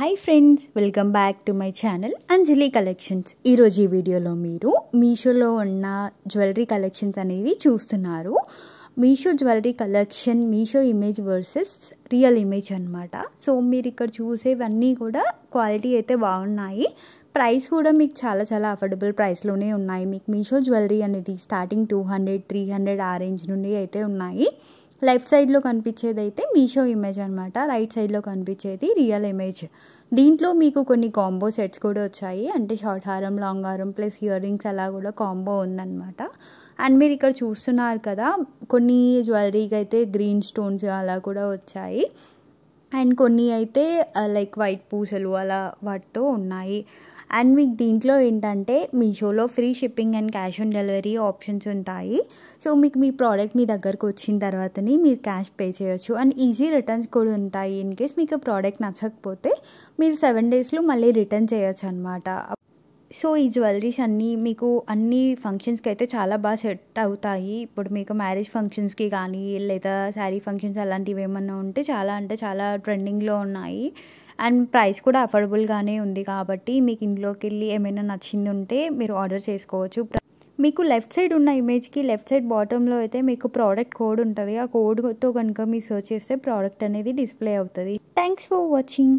hi friends welcome back to my channel Anjali collections ఈరోజు ఈ వీడియోలో మీరు మీషోలో ఉన్న జ్యువెలరీ కలెక్షన్స్ అనేవి చూస్తున్నారు Meesho jewellery collection Meesho image versus real image అనమాట సో మీరు ఇక్కడ చూసేవన్నీ కూడా క్వాలిటీ అయితే బాగున్నాయి ప్రైస్ కూడా మీకు చాలా చాలా అఫోర్డబుల్ ప్రైస్లోనే ఉన్నాయి మీకు మీషో జ్యువెలరీ అనేది starting two hundred three hundred ఆ రేంజ్ నుండి అయితే ఉన్నాయి లెఫ్ట్ సైడ్లో కనిపించేది అయితే మీషో ఇమేజ్ అనమాట రైట్ సైడ్లో కనిపించేది రియల్ ఇమేజ్ దీంట్లో మీకు కొన్ని కాంబో సెట్స్ కూడా వచ్చాయి అంటే షార్ట్ హారం లాంగ్ హారం ప్లస్ ఇయర్ రింగ్స్ అలా కూడా కాంబో ఉందన్నమాట అండ్ మీరు ఇక్కడ చూస్తున్నారు కదా కొన్ని జ్యువెలరీకి అయితే గ్రీన్ స్టోన్స్ అలా కూడా వచ్చాయి అండ్ కొన్ని అయితే లైక్ వైట్ పూసలు అలా వాటితో ఉన్నాయి అండ్ మీకు దీంట్లో ఏంటంటే మీషోలో free shipping and cash on delivery options ఉంటాయి సో మీకు మీ ప్రోడక్ట్ మీ దగ్గరకు వచ్చిన తర్వాతనే మీరు క్యాష్ పే చేయొచ్చు అండ్ ఈజీ రిటర్న్స్ కూడా ఉంటాయి ఇన్ కేస్ మీకు ప్రోడక్ట్ నచ్చకపోతే మీరు సెవెన్ డేస్లో మళ్ళీ రిటర్న్ చేయొచ్చు అనమాట సో ఈ జ్యువెలరీస్ అన్నీ మీకు అన్ని ఫంక్షన్స్కి అయితే చాలా బాగా సెట్ అవుతాయి ఇప్పుడు మీకు మ్యారేజ్ ఫంక్షన్స్కి కానీ లేదా శారీ ఫంక్షన్స్ అలాంటివి ఏమన్నా ఉంటే చాలా అంటే చాలా ట్రెండింగ్లో ఉన్నాయి అండ్ ప్రైస్ కూడా అఫోర్డబుల్గానే ఉంది కాబట్టి మీకు ఇందులోకి వెళ్ళి ఏమైనా నచ్చింది ఉంటే మీరు ఆర్డర్ చేసుకోవచ్చు మీకు లెఫ్ట్ సైడ్ ఉన్న ఇమేజ్కి లెఫ్ట్ సైడ్ బాటంలో అయితే మీకు ప్రోడక్ట్ కోడ్ ఉంటుంది ఆ కోడ్తో కనుక మీరు సర్చ్ చేస్తే ప్రోడక్ట్ అనేది డిస్ప్లే అవుతుంది థ్యాంక్స్ ఫర్ వాచింగ్